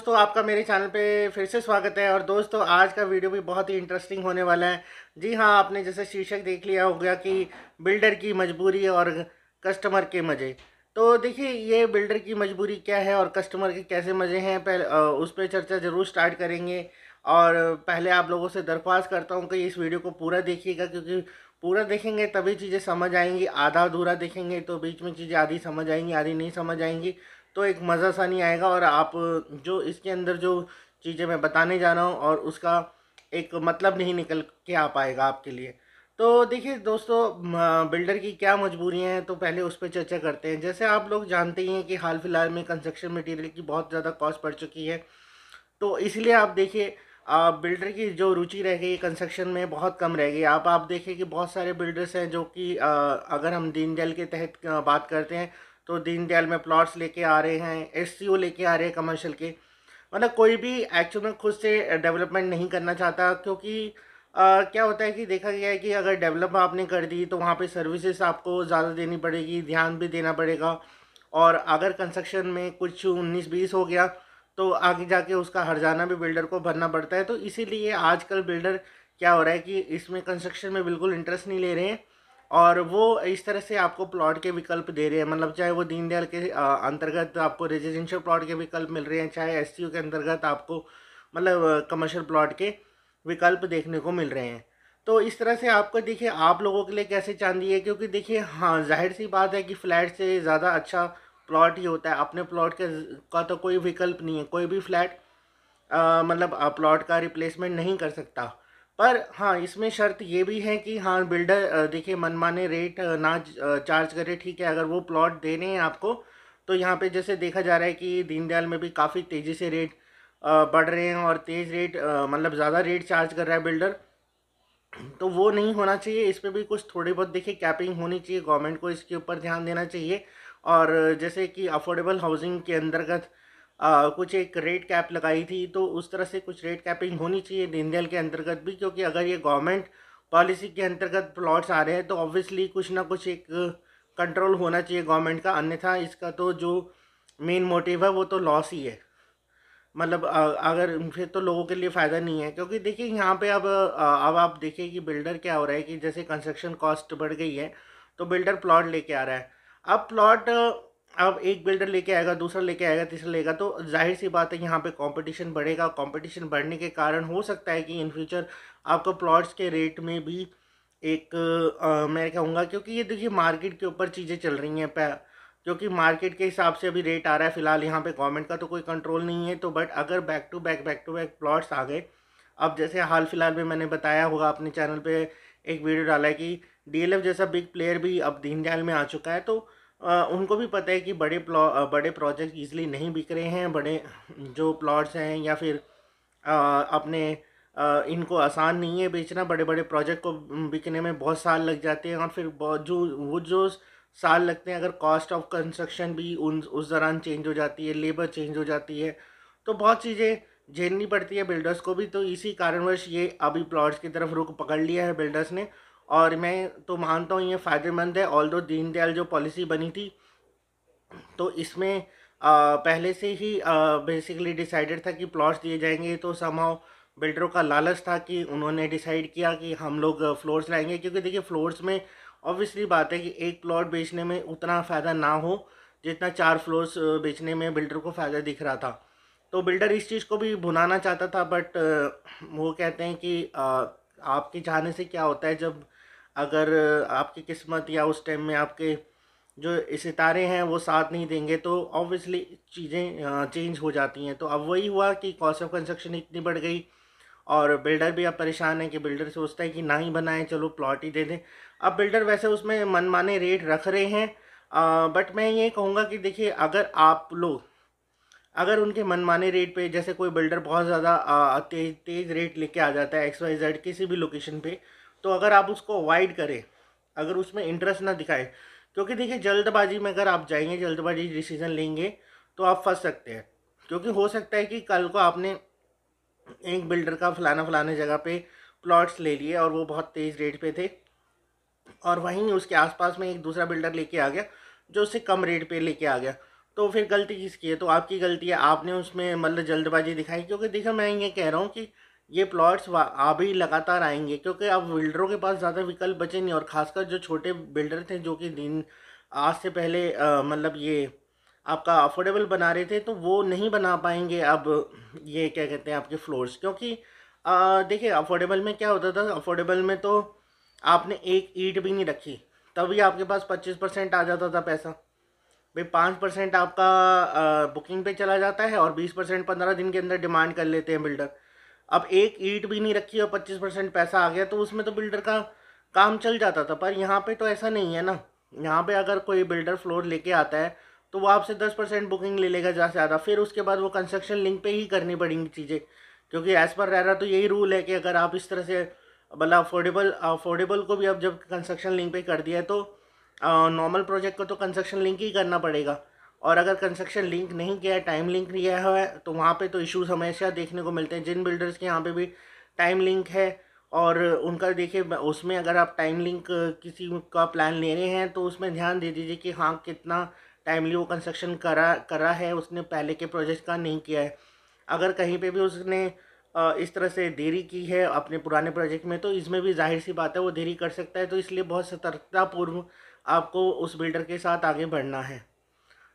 दोस्तों आपका मेरे चैनल पे फिर से स्वागत है और दोस्तों आज का वीडियो भी बहुत ही इंटरेस्टिंग होने वाला है जी हाँ आपने जैसे शीर्षक देख लिया होगा कि बिल्डर की मजबूरी और कस्टमर के मज़े तो देखिए ये बिल्डर की मजबूरी क्या है और कस्टमर के कैसे मज़े हैं पहले उस पर चर्चा ज़रूर स्टार्ट करेंगे और पहले आप लोगों से दरख्वास्त करता हूँ कि इस वीडियो को पूरा देखिएगा क्योंकि पूरा देखेंगे तभी चीज़ें समझ आएंगी आधा अधूरा देखेंगे तो बीच में चीज़ें आधी समझ आएंगी आधी नहीं समझ आएंगी तो एक मज़ा सा नहीं आएगा और आप जो इसके अंदर जो चीज़ें मैं बताने जा रहा हूँ और उसका एक मतलब नहीं निकल के आ पाएगा आपके लिए तो देखिए दोस्तों बिल्डर की क्या मजबूरियाँ हैं तो पहले उस पर चर्चा करते हैं जैसे आप लोग जानते ही हैं कि हाल फिलहाल में कंस्ट्रक्शन मटेरियल की बहुत ज़्यादा कॉस्ट पड़ चुकी है तो इसलिए आप देखिए बिल्डर की जो रुचि रह गई कंस्ट्रक्शन में बहुत कम रह गई आप आप देखें कि बहुत सारे बिल्डर्स हैं जो कि अगर हम दीनदयाल के तहत बात करते हैं तो दीनदयाल में प्लॉट्स लेके आ रहे हैं एस लेके आ रहे हैं कमर्शियल के मतलब कोई भी एक्चुअल में खुद से डेवलपमेंट नहीं करना चाहता क्योंकि आ, क्या होता है कि देखा गया है कि अगर डेवलप आपने कर दी तो वहाँ पे सर्विसेज आपको ज़्यादा देनी पड़ेगी ध्यान भी देना पड़ेगा और अगर कंस्ट्रक्शन में कुछ उन्नीस बीस हो गया तो आगे जाके उसका हरजाना भी बिल्डर को भरना पड़ता है तो इसीलिए आजकल बिल्डर क्या हो रहा है कि इसमें कंस्ट्रक्शन में बिल्कुल इंटरेस्ट नहीं ले रहे हैं और वो इस तरह से आपको प्लॉट के विकल्प दे रहे हैं मतलब चाहे वो दीनदयाल के अंतर्गत आपको रेजिडेंशियल प्लॉट के विकल्प मिल रहे हैं चाहे एस के अंतर्गत आपको मतलब कमर्शियल प्लॉट के विकल्प देखने को मिल रहे हैं तो इस तरह से आपको देखिए आप लोगों के लिए कैसे चांदी है क्योंकि देखिए हाँ जाहिर सी बात है कि फ्लैट से ज़्यादा अच्छा प्लॉट ही होता है अपने प्लॉट के का तो कोई विकल्प नहीं है कोई भी फ्लैट मतलब प्लॉट का रिप्लेसमेंट नहीं कर सकता पर हाँ इसमें शर्त ये भी है कि हाँ बिल्डर देखिए मनमाने रेट ना चार्ज करे ठीक है अगर वो प्लॉट देने हैं आपको तो यहाँ पे जैसे देखा जा रहा है कि दीनदयाल में भी काफ़ी तेज़ी से रेट बढ़ रहे हैं और तेज़ रेट मतलब ज़्यादा रेट चार्ज कर रहा है बिल्डर तो वो नहीं होना चाहिए इस पर भी कुछ थोड़ी बहुत देखिए कैपिंग होनी चाहिए गवर्नमेंट को इसके ऊपर ध्यान देना चाहिए और जैसे कि अफोर्डेबल हाउसिंग के अंतर्गत आ, कुछ एक रेट कैप लगाई थी तो उस तरह से कुछ रेट कैपिंग होनी चाहिए दीनदयाल के अंतर्गत भी क्योंकि अगर ये गवर्नमेंट पॉलिसी के अंतर्गत प्लॉट्स आ रहे हैं तो ऑब्वियसली कुछ ना कुछ एक कंट्रोल होना चाहिए गवर्नमेंट का अन्यथा इसका तो जो मेन मोटिव है वो तो लॉस ही है मतलब अगर फिर तो लोगों के लिए फ़ायदा नहीं है क्योंकि देखिए यहाँ पे अब अब आप देखिए कि बिल्डर क्या हो रहा है कि जैसे कंस्ट्रक्शन कॉस्ट बढ़ गई है तो बिल्डर प्लॉट लेके आ रहा है अब प्लॉट अब एक बिल्डर लेके आएगा दूसरा लेके आएगा तीसरा लेगा तो जाहिर सी बात है यहाँ पे कंपटीशन बढ़ेगा कंपटीशन बढ़ने के कारण हो सकता है कि इन फ्यूचर आपको प्लॉट्स के रेट में भी एक आ, मैं कहूँगा क्योंकि ये देखिए मार्केट के ऊपर चीज़ें चल रही हैं क्योंकि मार्केट के हिसाब से अभी रेट आ रहा है फिलहाल यहाँ पर गवर्नमेंट का तो कोई कंट्रोल नहीं है तो बट अगर back to back back to back plots आ गए अब जैसे हाल फिलहाल में मैंने बताया होगा अपने चैनल पर एक वीडियो डाला है कि डी जैसा बिग प्लेयर भी अब दीनदयाल में आ चुका है तो उनको भी पता है कि बड़े बड़े प्रोजेक्ट ईज़िली नहीं बिक रहे हैं बड़े जो प्लॉट्स हैं या फिर अपने इनको आसान नहीं है बेचना बड़े बड़े प्रोजेक्ट को बिकने में बहुत साल लग जाते हैं और फिर बहुत जो वो जो साल लगते हैं अगर कॉस्ट ऑफ कंस्ट्रक्शन भी उन उस दौरान चेंज हो जाती है लेबर चेंज हो जाती है तो बहुत चीज़ें झेलनी पड़ती है बिल्डर्स को भी तो इसी कारणवश ये अभी प्लॉट्स की तरफ रुख पकड़ लिया है बिल्डर्स ने और मैं तो मानता हूँ ये फ़ायदेमंद है ऑल दो दीनदयाल जो पॉलिसी बनी थी तो इसमें आ, पहले से ही बेसिकली डिसाइडेड था कि प्लॉट्स दिए जाएंगे तो समाव बिल्डरों का लालच था कि उन्होंने डिसाइड किया कि हम लोग फ्लोर्स लाएंगे क्योंकि देखिए फ्लोर्स में ऑब्वियसली बात है कि एक प्लॉट बेचने में उतना फ़ायदा ना हो जितना चार फ्लोर्स बेचने में बिल्डर को फ़ायदा दिख रहा था तो बिल्डर इस चीज़ को भी भुनाना चाहता था बट वो कहते हैं कि आपके चाहने से क्या होता है जब अगर आपकी किस्मत या उस टाइम में आपके जो सितारे हैं वो साथ नहीं देंगे तो ऑब्वियसली चीज़ें चेंज हो जाती हैं तो अब वही हुआ कि कॉस्ट ऑफ कंस्ट्रक्शन इतनी बढ़ गई और बिल्डर भी अब परेशान है कि बिल्डर सोचता है कि ना ही बनाएं चलो प्लॉट ही दे दें अब बिल्डर वैसे उसमें मनमाने रेट रख रहे हैं आ, बट मैं ये कहूँगा कि देखिए अगर आप लोग अगर उनके मनमाने रेट पे जैसे कोई बिल्डर बहुत ज़्यादा तेज तेज रेट लेके आ जाता है एक्स वाई जेड किसी भी लोकेशन पे तो अगर आप उसको अवॉइड करें अगर उसमें इंटरेस्ट ना दिखाए क्योंकि देखिए जल्दबाजी में अगर आप जाएंगे जल्दबाजी डिसीज़न लेंगे तो आप फंस सकते हैं क्योंकि हो सकता है कि कल को आपने एक बिल्डर का फलाना फलाना जगह पे प्लॉट्स ले लिए और वो बहुत तेज़ रेट पे थे और वहीं उसके आसपास में एक दूसरा बिल्डर लेके आ गया जो उससे कम रेट पे लेके आ गया तो फिर गलती किसकी है तो आपकी गलती है आपने उसमें मतलब जल्दबाजी दिखाई क्योंकि देखा मैं ये कह रहा हूँ कि ये प्लॉट्स आ भी लगातार आएंगे क्योंकि अब बिल्डरों के पास ज़्यादा विकल्प बचे नहीं और ख़ासकर जो छोटे बिल्डर थे जो कि दिन आज से पहले मतलब ये आपका अफोर्डेबल बना रहे थे तो वो नहीं बना पाएंगे अब ये क्या कहते हैं आपके फ्लोर्स क्योंकि देखिए अफोर्डेबल में क्या होता था अफोर्डेबल में तो आपने एक ईट भी नहीं रखी तभी आपके पास पच्चीस परसेंट आ जाता था पैसा भाई पाँच परसेंट आपका बुकिंग पे चला जाता है और बीस परसेंट पंद्रह दिन के अंदर डिमांड कर लेते हैं बिल्डर अब एक ईट भी नहीं रखी और पच्चीस परसेंट पैसा आ गया तो उसमें तो बिल्डर का काम चल जाता था पर यहाँ पे तो ऐसा नहीं है ना यहाँ पे अगर कोई बिल्डर फ्लोर लेके आता है तो वो आपसे दस परसेंट बुकिंग ले लेगा ज़्यादा से ज़्यादा फिर उसके बाद वो कंस्ट्रक्शन लिंक पे ही करनी पड़ेंगी चीज़ें क्योंकि एज़ पर रह रहा तो यही रूल है कि अगर आप इस तरह से मतलब अफोर्डेबल अफोर्डेबल को भी अब जब कंस्ट्रक्शन लिंक पर कर दिया है तो नॉर्मल प्रोजेक्ट को तो कंस्ट्रक्शन लिंक ही करना पड़ेगा और अगर कंस्ट्रक्शन लिंक नहीं किया है टाइम लिंक किया है तो वहाँ पे तो इश्यूज हमेशा देखने को मिलते हैं जिन बिल्डर्स के यहाँ पे भी टाइम लिंक है और उनका देखिए उसमें अगर आप टाइम लिंक किसी का प्लान ले रहे हैं तो उसमें ध्यान दे दीजिए कि हाँ कितना टाइमली वो कंस्ट्रक्शन करा करा है उसने पहले के प्रोजेक्ट का नहीं किया है अगर कहीं पर भी उसने इस तरह से देरी की है अपने पुराने प्रोजेक्ट में तो इसमें भी जाहिर सी बात है वो देरी कर सकता है तो इसलिए बहुत सतर्कतापूर्व आपको उस बिल्डर के साथ आगे बढ़ना है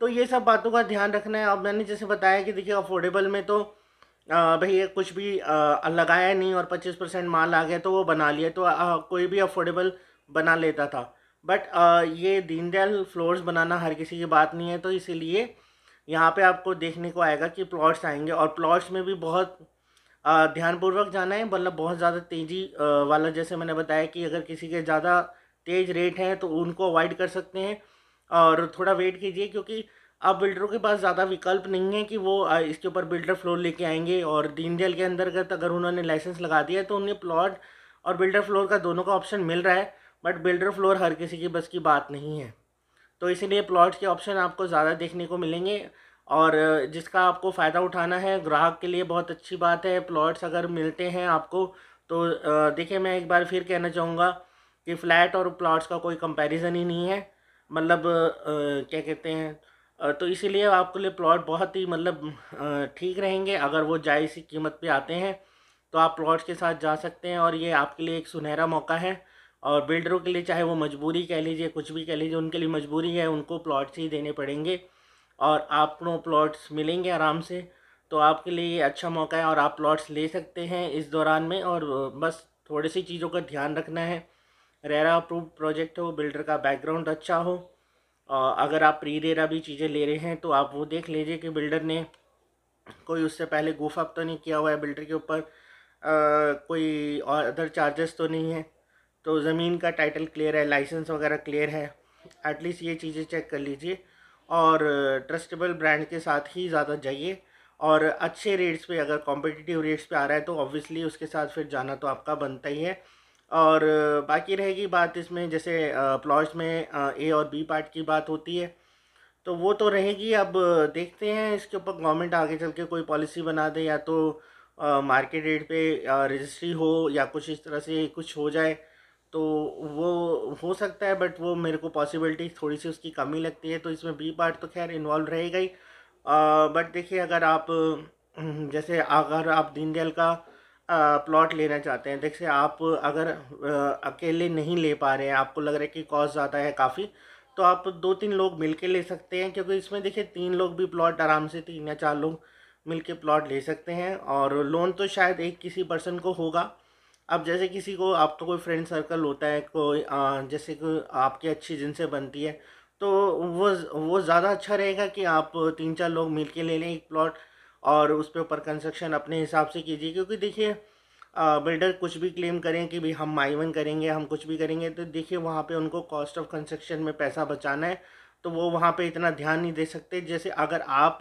तो ये सब बातों का ध्यान रखना है और मैंने जैसे बताया कि देखिए अफोर्डेबल में तो भैया कुछ भी आ, लगाया नहीं और पच्चीस परसेंट माल आ गया तो वो बना लिया तो आ, कोई भी अफोर्डेबल बना लेता था बट आ, ये दीनदयाल फ्लोर्स बनाना हर किसी की बात नहीं है तो इसीलिए यहाँ पे आपको देखने को आएगा कि प्लॉट्स आएंगे और प्लॉट्स में भी बहुत ध्यानपूर्वक जाना है मतलब बहुत ज़्यादा तेज़ी वाला जैसे मैंने बताया कि अगर किसी के ज़्यादा तेज़ रेट हैं तो उनको अवॉइड कर सकते हैं और थोड़ा वेट कीजिए क्योंकि अब बिल्डरों के पास ज़्यादा विकल्प नहीं है कि वो इसके ऊपर बिल्डर फ्लोर लेके आएंगे और दीनदयाल के अंतर्गत अगर उन्होंने लाइसेंस लगा दिया है तो उन्हें प्लॉट और बिल्डर फ्लोर का दोनों का ऑप्शन मिल रहा है बट बिल्डर फ्लोर हर किसी की बस की बात नहीं है तो इसीलिए प्लॉट के ऑप्शन आपको ज़्यादा देखने को मिलेंगे और जिसका आपको फ़ायदा उठाना है ग्राहक के लिए बहुत अच्छी बात है प्लॉट्स अगर मिलते हैं आपको तो देखिए मैं एक बार फिर कहना चाहूँगा कि फ़्लैट और प्लॉट्स का कोई कंपैरिजन ही नहीं है मतलब क्या कहते हैं तो इसीलिए आपके लिए प्लॉट बहुत ही मतलब ठीक रहेंगे अगर वो जायज़ सी कीमत पे आते हैं तो आप प्लॉट के साथ जा सकते हैं और ये आपके लिए एक सुनहरा मौका है और बिल्डरों के लिए चाहे वो मजबूरी कह लीजिए कुछ भी कह लीजिए उनके लिए मजबूरी है उनको प्लॉट्स ही देने पड़ेंगे और आपको प्लॉट्स मिलेंगे आराम से तो आपके लिए ये अच्छा मौका है और आप प्लॉट्स ले सकते हैं इस दौरान में और बस थोड़ी सी चीज़ों का ध्यान रखना है रेरा अप्रूव प्रोजेक्ट हो बिल्डर का बैकग्राउंड अच्छा हो अगर आप प्री रेरा भी चीज़ें ले रहे हैं तो आप वो देख लीजिए कि बिल्डर ने कोई उससे पहले गोफ अप तो नहीं किया हुआ है बिल्डर के ऊपर कोई और अदर चार्जेस तो नहीं है तो ज़मीन का टाइटल क्लियर है लाइसेंस वगैरह क्लियर है एटलीस्ट ये चीज़ें चेक कर लीजिए और ट्रस्टेबल ब्रांड के साथ ही ज़्यादा जाइए और अच्छे रेट्स पे अगर कॉम्पिटिटिव रेट्स पे आ रहा है तो ऑब्वियसली उसके साथ फिर जाना तो आपका बनता ही है और बाकी रहेगी बात इसमें जैसे प्लॉट्स में ए और बी पार्ट की बात होती है तो वो तो रहेगी अब देखते हैं इसके ऊपर गवर्नमेंट आगे चल के कोई पॉलिसी बना दे या तो मार्केट रेट पे रजिस्ट्री हो या कुछ इस तरह से कुछ हो जाए तो वो हो सकता है बट वो मेरे को पॉसिबिलिटी थोड़ी सी उसकी कमी लगती है तो इसमें बी पार्ट तो खैर इन्वॉल्व रहेगा ही बट देखिए अगर आप जैसे अगर आप दीनदयाल का प्लॉट लेना चाहते हैं देखिए आप अगर अकेले नहीं ले पा रहे हैं आपको लग रहा है कि कॉस्ट ज़्यादा है काफ़ी तो आप दो तीन लोग मिल के ले सकते हैं क्योंकि इसमें देखिए तीन लोग भी प्लॉट आराम से तीन या चार लोग मिल प्लॉट ले सकते हैं और लोन तो शायद एक किसी पर्सन को होगा अब जैसे किसी को आपका तो कोई फ्रेंड सर्कल होता है कोई जैसे कोई आपकी अच्छी जिनसे बनती है तो वो वो ज़्यादा अच्छा रहेगा कि आप तीन चार लोग मिल के ले लें एक प्लॉट और उस पर ऊपर कंस्ट्रक्शन अपने हिसाब से कीजिए क्योंकि देखिए बिल्डर कुछ भी क्लेम करें कि भाई हम माइवन करेंगे हम कुछ भी करेंगे तो देखिए वहाँ पे उनको कॉस्ट ऑफ कंस्ट्रक्शन में पैसा बचाना है तो वो वहाँ पे इतना ध्यान नहीं दे सकते जैसे अगर आप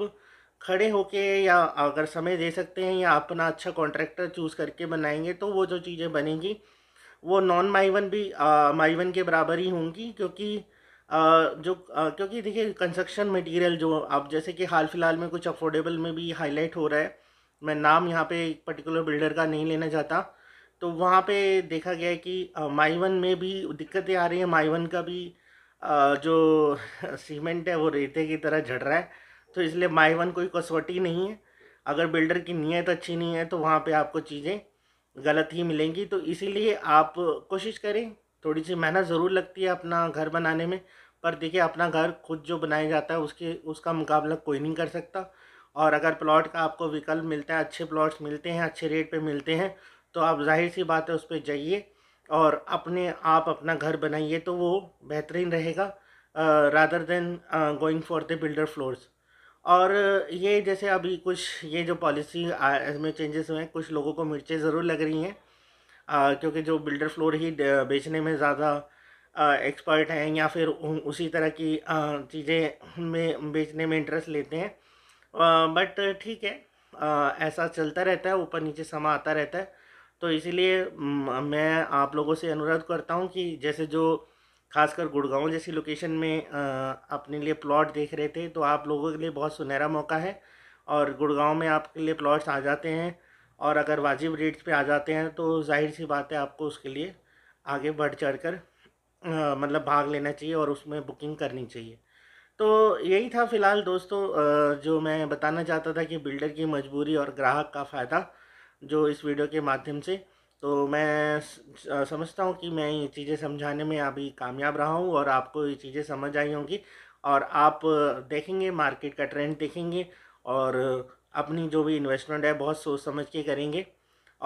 खड़े होके या अगर समय दे सकते हैं या अपना अच्छा कॉन्ट्रैक्टर चूज़ करके बनाएंगे तो वो जो चीज़ें बनेंगी वो नॉन माइवन भी माइवन के बराबर ही होंगी क्योंकि जो क्योंकि देखिए कंस्ट्रक्शन मटेरियल जो आप जैसे कि हाल फिलहाल में कुछ अफोर्डेबल में भी हाईलाइट हो रहा है मैं नाम यहाँ पे एक पर्टिकुलर बिल्डर का नहीं लेना चाहता तो वहाँ पे देखा गया है कि माईवन में भी दिक्कतें आ रही हैं माईवन का भी जो सीमेंट है वो रेते की तरह झड़ रहा है तो इसलिए माईवन कोई कसौटी नहीं है अगर बिल्डर की नीयत अच्छी नहीं है तो वहाँ पर आपको चीज़ें गलत ही मिलेंगी तो इसीलिए आप कोशिश करें थोड़ी सी मेहनत ज़रूर लगती है अपना घर बनाने में पर देखिए अपना घर खुद जो बनाया जाता है उसके उसका मुकाबला कोई नहीं कर सकता और अगर प्लॉट का आपको विकल्प मिलता है अच्छे प्लॉट्स मिलते हैं अच्छे रेट पे मिलते हैं तो आप जाहिर सी बात है उस पर जाइए और अपने आप अपना घर बनाइए तो वो बेहतरीन रहेगा rather than going for the builder floors और ये जैसे अभी कुछ ये जो पॉलिसी इसमें चेंजेस हुए हैं कुछ लोगों को मिर्चें ज़रूर लग रही हैं क्योंकि जो बिल्डर फ्लोर ही बेचने में ज़्यादा एक्सपर्ट हैं या फिर उसी तरह की चीज़ें में बेचने में इंटरेस्ट लेते हैं बट ठीक है ऐसा चलता रहता है ऊपर नीचे समा आता रहता है तो इसीलिए मैं आप लोगों से अनुरोध करता हूँ कि जैसे जो खासकर गुड़गांव जैसी लोकेशन में अपने लिए प्लॉट देख रहे थे तो आप लोगों के लिए बहुत सुनहरा मौका है और गुड़गांव में आपके लिए प्लॉट्स आ जाते हैं और अगर वाजिब रेट्स पे आ जाते हैं तो जाहिर सी बात है आपको उसके लिए आगे बढ़ चढ़ कर मतलब भाग लेना चाहिए और उसमें बुकिंग करनी चाहिए तो यही था फ़िलहाल दोस्तों जो मैं बताना चाहता था कि बिल्डर की मजबूरी और ग्राहक का फ़ायदा जो इस वीडियो के माध्यम से तो मैं समझता हूँ कि मैं ये चीज़ें समझाने में अभी कामयाब रहा हूँ और आपको ये चीज़ें समझ आई होंगी और आप देखेंगे मार्केट का ट्रेंड देखेंगे और अपनी जो भी इन्वेस्टमेंट है बहुत सोच समझ के करेंगे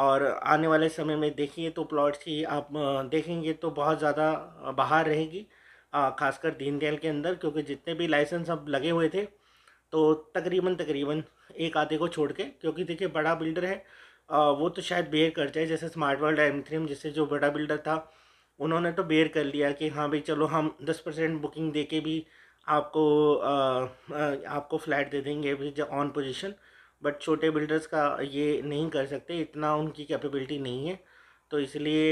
और आने वाले समय में देखिए तो प्लॉट्स की आप देखेंगे तो बहुत ज़्यादा बाहर रहेगी खासकर दीनदयाल के अंदर क्योंकि जितने भी लाइसेंस अब लगे हुए थे तो तकरीबन तकरीबन एक आधे को छोड़ के क्योंकि देखिए बड़ा बिल्डर है वो तो शायद बेयर कर जाए जैसे स्मार्ट वर्ल्ड एम थ्रीम जैसे जो बड़ा बिल्डर था उन्होंने तो बेयर कर लिया कि हाँ भाई चलो हम दस परसेंट बुकिंग दे के भी आपको आ, आ, आपको फ्लैट दे देंगे ऑन पोजिशन बट छोटे बिल्डर्स का ये नहीं कर सकते इतना उनकी कैपेबिलिटी नहीं है तो इसलिए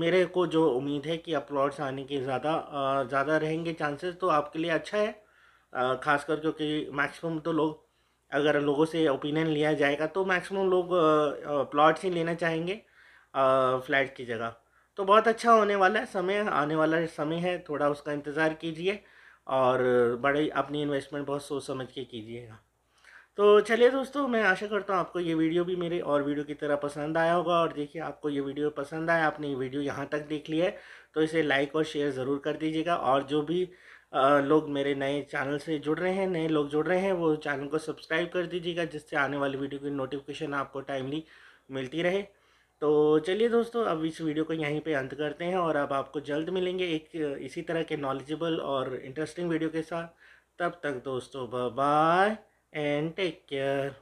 मेरे को जो उम्मीद है कि अपलॉट्स आने के ज़्यादा ज़्यादा रहेंगे चांसेस तो आपके लिए अच्छा है खासकर क्योंकि मैक्सिमम तो लोग अगर लोगों से ओपिनियन लिया जाएगा तो मैक्सिमम लोग प्लॉट्स ही लेना चाहेंगे फ्लैट की जगह तो बहुत अच्छा होने वाला है समय आने वाला समय है थोड़ा उसका इंतज़ार कीजिए और बड़े अपनी इन्वेस्टमेंट बहुत सोच समझ के कीजिएगा तो चलिए दोस्तों मैं आशा करता हूँ आपको ये वीडियो भी मेरे और वीडियो की तरह पसंद आया होगा और देखिए आपको ये वीडियो पसंद आया आपने ये वीडियो यहाँ तक देख ली है तो इसे लाइक और शेयर ज़रूर कर दीजिएगा और जो भी आ, लोग मेरे नए चैनल से जुड़ रहे हैं नए लोग जुड़ रहे हैं वो चैनल को सब्सक्राइब कर दीजिएगा जिससे आने वाली वीडियो की नोटिफिकेशन आपको टाइमली मिलती रहे तो चलिए दोस्तों अब इस वीडियो को यहीं पे अंत करते हैं और अब आपको जल्द मिलेंगे एक इसी तरह के नॉलेजेबल और इंटरेस्टिंग वीडियो के साथ तब तक दोस्तों बाय and take care.